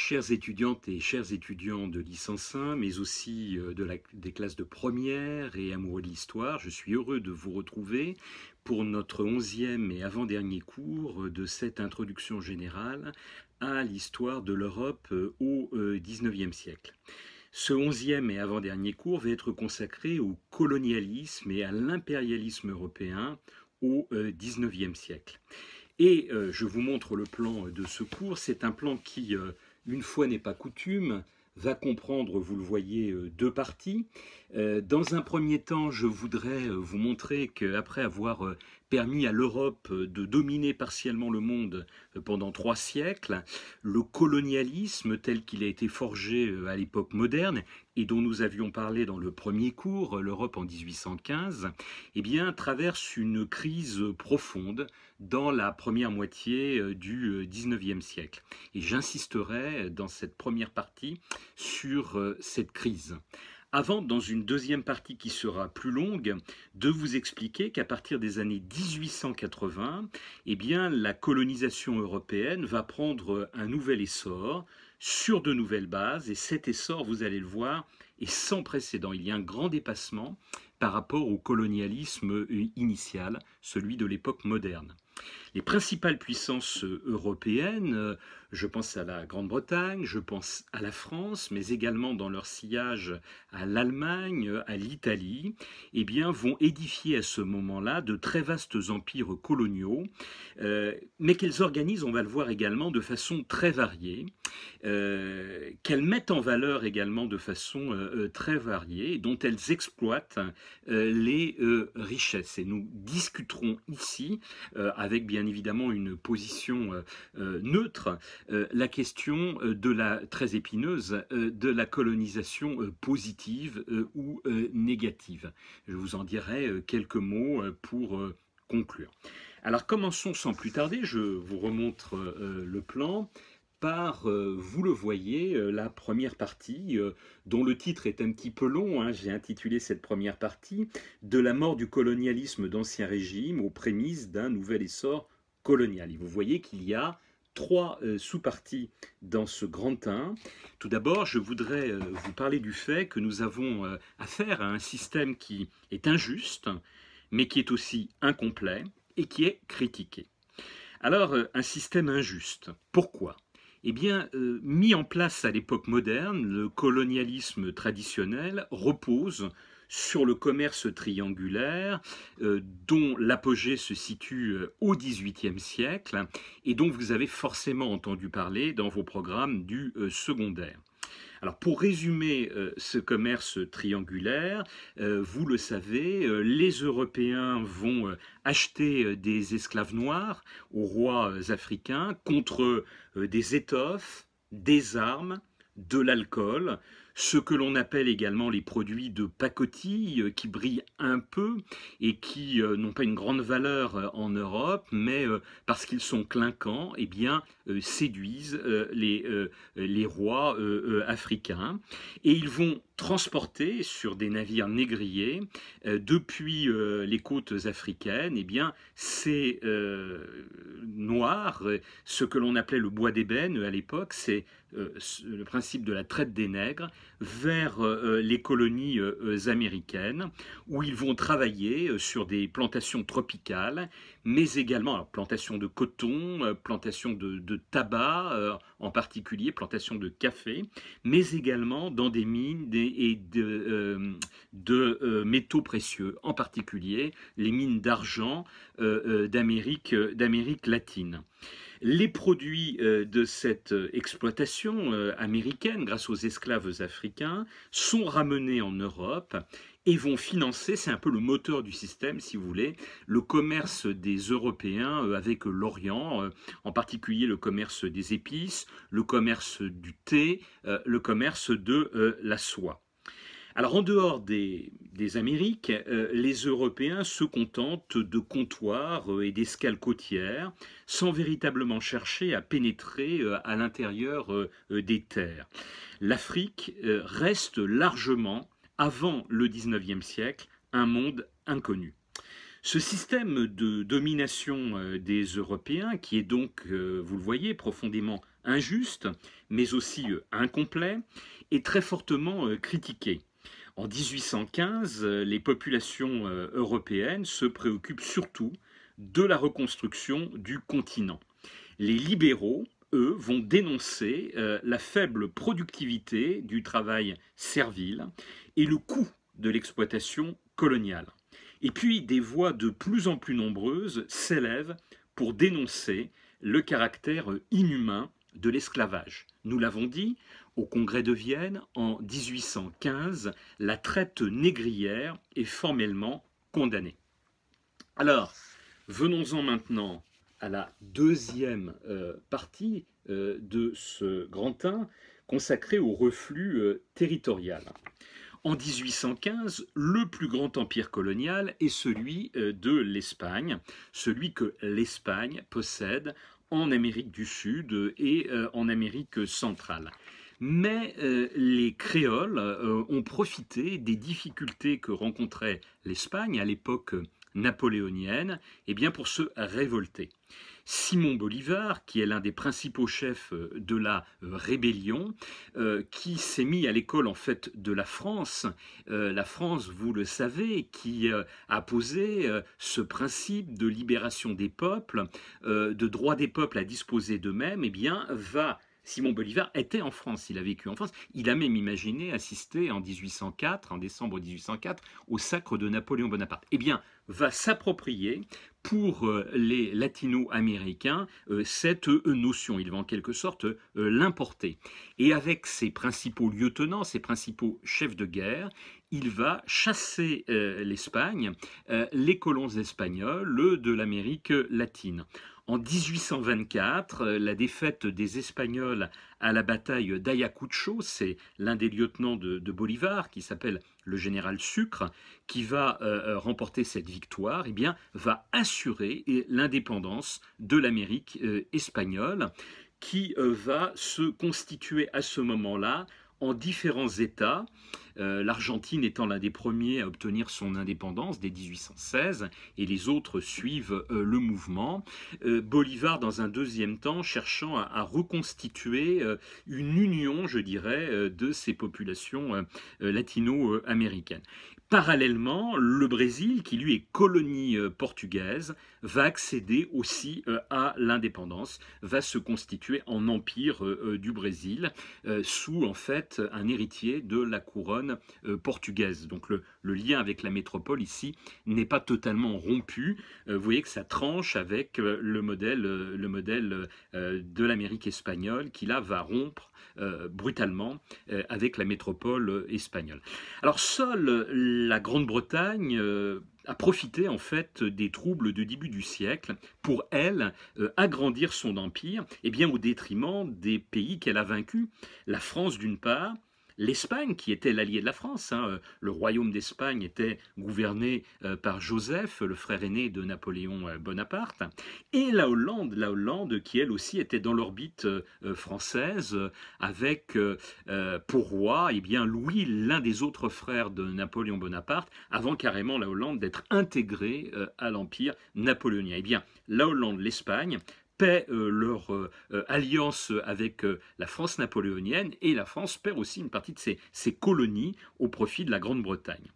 chères étudiantes et chers étudiants de licence 1, mais aussi euh, de des classes de première et amoureux de l'histoire, je suis heureux de vous retrouver pour notre onzième et avant-dernier cours euh, de cette introduction générale à l'histoire de l'Europe euh, au XIXe siècle. Ce onzième et avant-dernier cours va être consacré au colonialisme et à l'impérialisme européen au XIXe siècle. Et je vous montre le plan de ce cours. C'est un plan qui une fois n'est pas coutume, va comprendre, vous le voyez, euh, deux parties. Euh, dans un premier temps, je voudrais euh, vous montrer qu'après avoir permis à l'Europe euh, de dominer partiellement le monde euh, pendant trois siècles, le colonialisme tel qu'il a été forgé euh, à l'époque moderne et dont nous avions parlé dans le premier cours, l'Europe en 1815, eh bien, traverse une crise profonde dans la première moitié du XIXe siècle. Et j'insisterai dans cette première partie sur cette crise avant, dans une deuxième partie qui sera plus longue, de vous expliquer qu'à partir des années 1880, eh bien, la colonisation européenne va prendre un nouvel essor sur de nouvelles bases, et cet essor, vous allez le voir, est sans précédent. Il y a un grand dépassement par rapport au colonialisme initial, celui de l'époque moderne les principales puissances euh, européennes, euh, je pense à la Grande-Bretagne, je pense à la France, mais également dans leur sillage à l'Allemagne, à l'Italie, eh bien, vont édifier à ce moment-là de très vastes empires coloniaux, euh, mais qu'elles organisent, on va le voir également, de façon très variée, qu'elles mettent en valeur également de façon très variée, dont elles exploitent les richesses. Et nous discuterons ici avec bien évidemment une position euh, euh, neutre, euh, la question de la très épineuse de la colonisation positive ou négative. Je vous en dirai quelques mots pour conclure. Alors commençons sans plus tarder, je vous remontre le plan par, euh, vous le voyez, euh, la première partie, euh, dont le titre est un petit peu long, hein, j'ai intitulé cette première partie, de la mort du colonialisme d'Ancien Régime aux prémices d'un nouvel essor colonial. Et vous voyez qu'il y a trois sous-parties dans ce grand 1. Tout d'abord, je voudrais vous parler du fait que nous avons affaire à un système qui est injuste, mais qui est aussi incomplet et qui est critiqué. Alors, un système injuste, pourquoi eh bien, euh, mis en place à l'époque moderne, le colonialisme traditionnel repose sur le commerce triangulaire euh, dont l'apogée se situe euh, au XVIIIe siècle et dont vous avez forcément entendu parler dans vos programmes du secondaire. Alors pour résumer euh, ce commerce triangulaire, euh, vous le savez, euh, les Européens vont acheter des esclaves noirs aux rois africains contre des étoffes, des armes, de l'alcool, ce que l'on appelle également les produits de pacotille euh, qui brillent un peu et qui euh, n'ont pas une grande valeur euh, en Europe, mais parce qu'ils sont clinquants, et eh bien, séduisent les, rois africains. Et ils vont transporter sur des navires négriers depuis les côtes africaines, eh bien, ces noirs, ce que l'on appelait le bois d'ébène à l'époque, c'est le principe de la traite des nègres, vers euh, euh, les colonies euh, américaines, où ils vont travailler sur des plantations tropicales, mais également plantations de coton, plantations de, tabac en particulier, plantations de café, mais également dans des mines et de, de métaux précieux, en particulier les mines d'argent d'Amérique latine les produits euh, de cette euh, exploitation euh, américaine grâce aux esclaves africains sont ramenés en Europe et vont financer, c'est un peu le moteur du système si vous voulez, le commerce des Européens avec l'Orient, en particulier le commerce des épices, le commerce du thé, le commerce de la soie. Alors en dehors des, Amériques, euh, les Européens se contentent de comptoirs euh, et d'escales côtières sans véritablement chercher à pénétrer euh, à l'intérieur des terres. L'Afrique reste largement, avant le XIXe siècle, un monde inconnu. Ce système de domination des Européens, qui est donc, vous le voyez, profondément injuste, mais aussi incomplet, est très fortement critiqué. En 1815, euh, les populations euh, européennes se préoccupent surtout de la reconstruction du continent. Les libéraux, eux, vont dénoncer euh, la faible productivité du travail servile et le coût de l'exploitation coloniale. Et puis des voix de plus en plus nombreuses s'élèvent pour dénoncer le caractère inhumain de l'esclavage. Nous l'avons dit, au Congrès de Vienne, en 1815, la traite négrière est formellement condamnée. Alors, venons-en maintenant à la deuxième euh, partie euh, de ce grand 1 consacré au reflux euh, territorial. En 1815, le plus grand empire colonial est celui de l'Espagne, celui que l'Espagne possède en Amérique du Sud et euh, en Amérique centrale. Mais euh, les créoles euh, ont profité des difficultés que rencontrait l'Espagne à l'époque napoléonienne et eh bien pour se révolter. Simon Bolivar, qui est l'un des principaux chefs euh, de la euh, rébellion, euh, qui s'est mis à l'école en fait de la France. la France, vous le savez, qui a posé ce principe de libération des peuples, de droit des peuples à disposer d'eux-mêmes, eh bien, va Simon Bolivar était en France, il a vécu en France. Il a même imaginé assister en 1804, en décembre 1804, au sacre de Napoléon Bonaparte. Eh bien, va s'approprier pour euh, les latino-américains euh, cette euh, notion. Il va en quelque sorte l'importer. Et avec ses principaux lieutenants, ses principaux chefs de guerre, il va chasser l'Espagne, les colons espagnols, de l'Amérique latine en 1824, euh, la défaite des Espagnols à la bataille d'Ayacucho, c'est l'un des lieutenants de, Bolivar, qui s'appelle le général Sucre, qui va euh, euh, remporter cette victoire, eh bien, va assurer l'indépendance de l'Amérique espagnole, qui va se constituer à ce moment-là en différents États euh, l'Argentine étant l'un des premiers à obtenir son indépendance dès 1816, et les autres suivent euh, le mouvement. Euh, Bolivar, dans un deuxième temps, cherchant à, à reconstituer une union, je dirais, de ces populations latino-américaines. Parallèlement, le Brésil, qui lui est colonie portugaise, va accéder aussi à l'indépendance, va se constituer en empire du Brésil, sous en fait un héritier de la couronne euh, portugaise. Donc le, lien avec la métropole ici n'est pas totalement rompu. Euh, vous voyez que ça tranche avec euh, le modèle, le modèle de l'Amérique espagnole qui là va rompre brutalement avec la métropole espagnole. Alors seule la Grande-Bretagne a profité en fait des troubles de début du siècle pour elle agrandir son empire, et eh bien au détriment des pays qu'elle a vaincus, la France d'une part, l'Espagne, qui était l'allié de la France. Hein. Euh, le royaume d'Espagne était gouverné euh, par Joseph, le frère aîné de Napoléon euh, Bonaparte, et la Hollande, la Hollande qui elle aussi était dans l'orbite française, avec pour roi eh bien, Louis, l'un des autres frères de Napoléon Bonaparte, avant carrément la Hollande d'être intégrée à l'Empire napoléonien. Eh bien, la Hollande, l'Espagne, paient euh, leur euh, euh, alliance avec la France napoléonienne et la France perd aussi une partie de ses, colonies au profit de la Grande-Bretagne.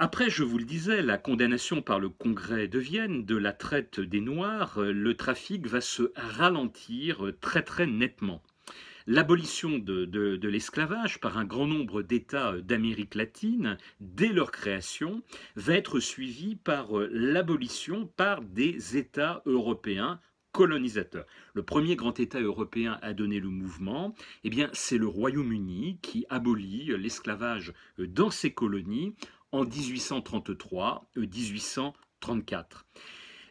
Après, je vous le disais, la condamnation par le Congrès de Vienne de la traite des Noirs, le trafic va se ralentir très très nettement. L'abolition de, de l'esclavage par un grand nombre d'États d'Amérique latine, dès leur création, va être suivie par l'abolition par des États européens le premier grand État européen à donner le mouvement, eh bien, c'est le Royaume-Uni qui abolit l'esclavage euh, dans ses colonies en 1833-1834. Euh,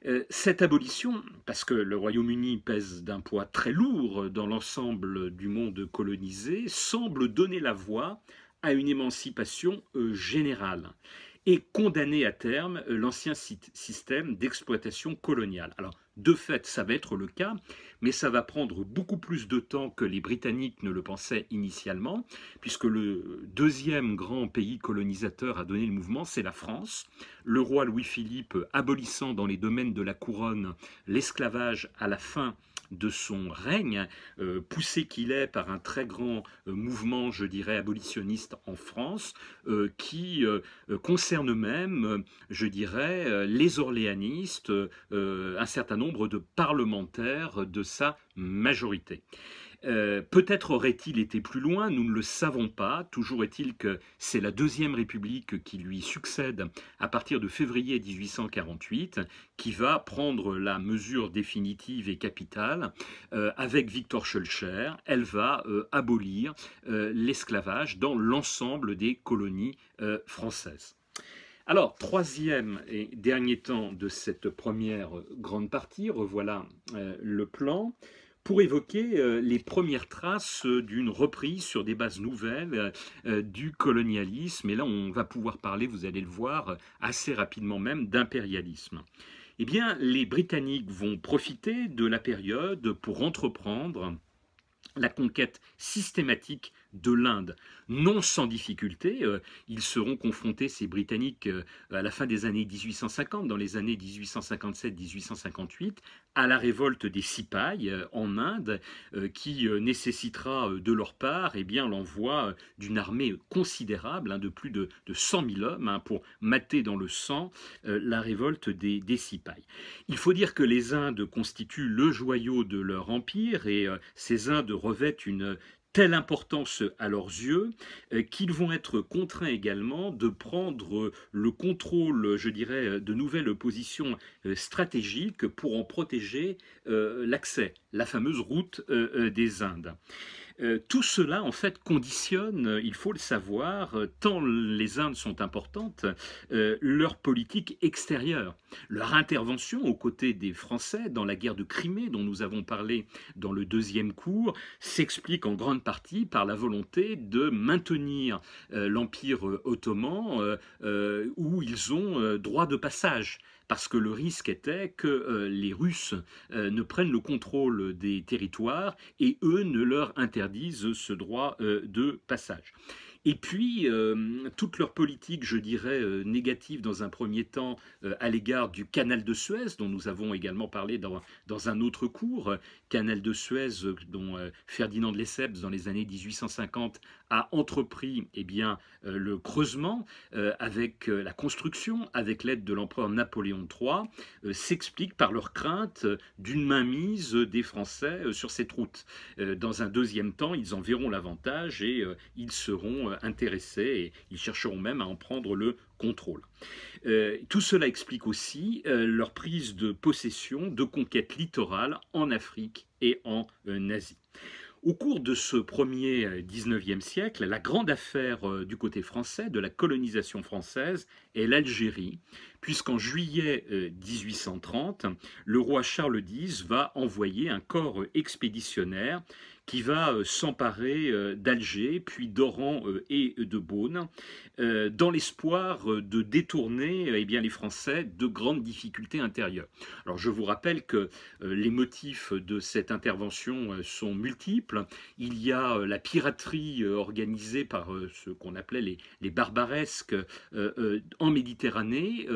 euh, cette abolition, parce que le Royaume-Uni pèse d'un poids très lourd dans l'ensemble du monde colonisé, semble donner la voie à une émancipation générale et condamner à terme l'ancien système d'exploitation coloniale. Alors, de fait, ça va être le cas, mais ça va prendre beaucoup plus de temps que les Britanniques ne le pensaient initialement, puisque le deuxième grand pays colonisateur à donner le mouvement, c'est la France. Le roi Louis-Philippe abolissant dans les domaines de la couronne l'esclavage à la fin de son règne, euh, poussé qu'il est par un très grand euh, mouvement, je dirais, abolitionniste en France, euh, qui concerne même, je dirais, les orléanistes, un certain nombre de parlementaires de sa majorité. Euh, peut-être aurait-il été plus loin, nous ne le savons pas. Toujours est-il que c'est la Deuxième République qui lui succède à partir de février 1848, qui va prendre la mesure définitive et capitale euh, avec Victor Schulcher. Elle va euh, abolir l'esclavage dans l'ensemble des colonies françaises. Alors, troisième et dernier temps de cette première grande partie, revoilà le plan pour évoquer euh, les premières traces euh, d'une reprise sur des bases nouvelles euh, du colonialisme. Et là, on va pouvoir parler, vous allez le voir, assez rapidement même, d'impérialisme. Eh bien, les Britanniques vont profiter de la période pour entreprendre la conquête systématique de l'Inde. Non sans difficulté, euh, ils seront confrontés, ces Britanniques, euh, à la fin des années 1850, dans les années 1857-1858, à la révolte des Cipayes euh, en Inde, qui nécessitera de leur part et eh bien l'envoi d'une armée considérable, hein, de plus de, de, 100 000 hommes, hein, pour mater dans le sang la révolte des, des Il faut dire que les Indes constituent le joyau de leur empire et ces Indes revêtent une telle importance à leurs yeux euh, qu'ils vont être contraints également de prendre le contrôle, je dirais, de nouvelles positions euh, stratégiques pour en protéger euh, l'accès, la fameuse route des Indes. Euh, tout cela, en fait, conditionne, euh, il faut le savoir, euh, tant les Indes sont importantes, leur politique extérieure. Leur intervention aux côtés des Français dans la guerre de Crimée, dont nous avons parlé dans le deuxième cours, s'explique en grande partie par la volonté de maintenir l'Empire ottoman où ils ont droit de passage parce que le risque était que euh, les Russes euh, ne prennent le contrôle des territoires et eux ne leur interdisent ce droit euh, de passage. Et puis, euh, toute leur politique, je dirais, euh, négative dans un premier temps euh, à l'égard du canal de Suez, dont nous avons également parlé dans, dans un autre cours, canal de Suez dont Ferdinand de Lesseps, dans les années 1850, a entrepris eh bien, le creusement avec la construction, avec l'aide de l'empereur Napoléon III, s'explique par leur crainte d'une mainmise des Français sur cette route. dans un deuxième temps, ils en verront l'avantage et ils seront euh, intéressés et ils chercheront même à en prendre le contrôle. Euh, tout cela explique aussi euh, leur prise de possession de conquêtes littorales en Afrique et en Asie. Au cours de ce premier 19e siècle, la grande affaire du côté français, de la colonisation française, est l'Algérie, puisqu'en juillet 1830, le roi Charles X va envoyer un corps expéditionnaire qui va euh, s'emparer euh, d'Alger, puis d'Oran euh, et de Beaune, dans l'espoir de détourner eh bien, les Français de grandes difficultés intérieures. Alors je vous rappelle que les motifs de cette intervention sont multiples. Il y a la piraterie organisée par ce qu'on appelait les barbaresques en Méditerranée,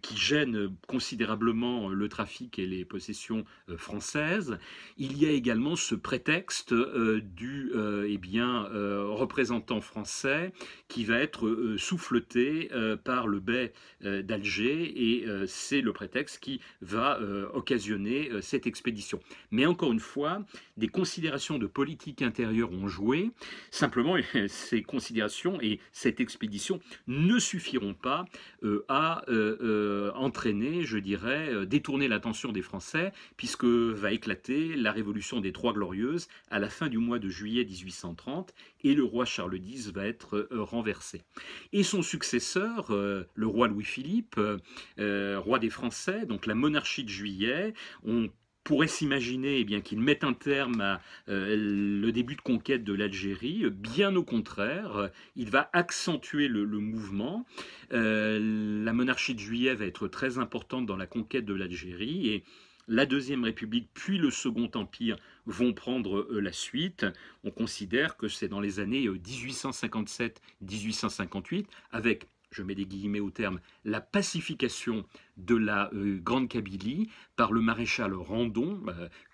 qui gêne considérablement le trafic et les possessions françaises. Il y a également ce prétexte euh, du euh, eh bien, euh, représentant français qui va être souffleté par le baie d'Alger et c'est le prétexte qui va occasionner cette expédition. Mais encore une fois, des considérations de politique intérieure ont joué. Simplement, ces considérations et cette expédition ne suffiront pas à entraîner, je dirais, détourner l'attention des Français, puisque va éclater la révolution des Trois Glorieuses à la fin du mois de juillet 1830 et le roi Charles X va être euh, renversé. Et son successeur, euh, le roi Louis-Philippe, euh, roi des Français, donc la monarchie de juillet, on pourrait s'imaginer eh bien qu'il mette un terme à le début de conquête de l'Algérie. Bien au contraire, il va accentuer le, mouvement. la monarchie de Juillet va être très importante dans la conquête de l'Algérie et la Deuxième République puis le Second Empire vont prendre euh, la suite. On considère que c'est dans les années 1857-1858, euh, avec je mets des guillemets au terme, la pacification de la euh, Grande Kabylie par le maréchal Randon,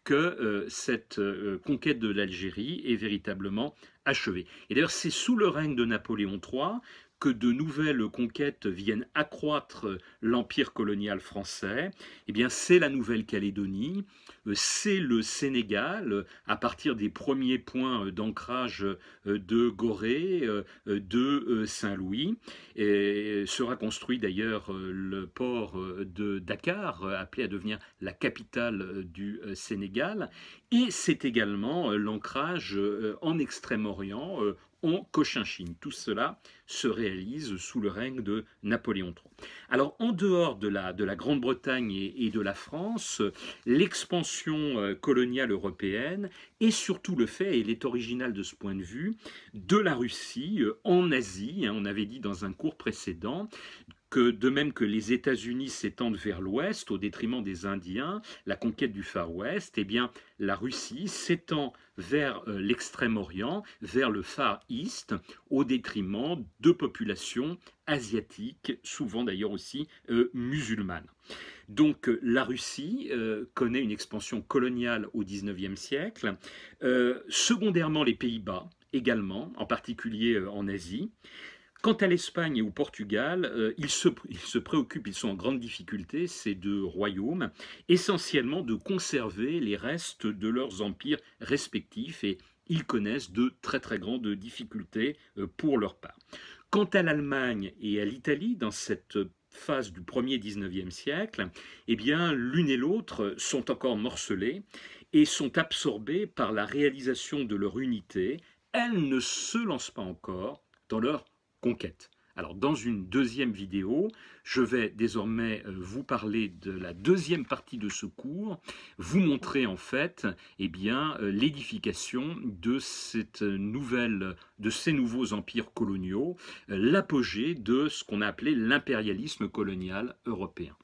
que cette conquête de l'Algérie est véritablement achevée. Et d'ailleurs, c'est sous le règne de Napoléon III que de nouvelles conquêtes viennent accroître l'empire colonial français, eh bien c'est la Nouvelle-Calédonie, euh, c'est le Sénégal, à partir des premiers points d'ancrage euh, de Gorée, euh, de Saint-Louis. Sera construit d'ailleurs le port de Dakar, appelé à devenir la capitale du Sénégal. Et c'est également l'ancrage en Extrême-Orient, en Cochinchine. Tout cela se réalise sous le règne de Napoléon III. Alors en dehors de la, Grande-Bretagne et, et, de la France, l'expansion euh, coloniale européenne et surtout le fait, et il est original de ce point de vue, de la Russie euh, en Asie, hein, on avait dit dans un cours précédent, que, de même que les États-Unis s'étendent vers l'ouest au détriment des Indiens, la conquête du Far West, eh bien, la Russie s'étend vers euh, l'Extrême-Orient, vers le Far East, au détriment de populations asiatiques, souvent d'ailleurs aussi euh, musulmanes. Donc euh, la Russie connaît une expansion coloniale au XIXe siècle. secondairement, les Pays-Bas également, en particulier en Asie. Quant à l'Espagne et au Portugal, euh, ils, se, se, préoccupent, ils sont en grande difficulté, ces deux royaumes, essentiellement de conserver les restes de leurs empires respectifs et ils connaissent de très très grandes difficultés euh, pour leur part. Quant à l'Allemagne et à l'Italie, dans cette phase du premier XIXe 19e siècle, eh bien l'une et l'autre sont encore morcelées et sont absorbées par la réalisation de leur unité. Elles ne se lancent pas encore dans leur conquête. Alors dans une deuxième vidéo, je vais désormais euh, vous parler de la deuxième partie de ce cours, vous montrer en fait eh bien, euh, l'édification de, cette nouvelle, de ces nouveaux empires coloniaux, euh, l'apogée de ce qu'on a appelé l'impérialisme colonial européen.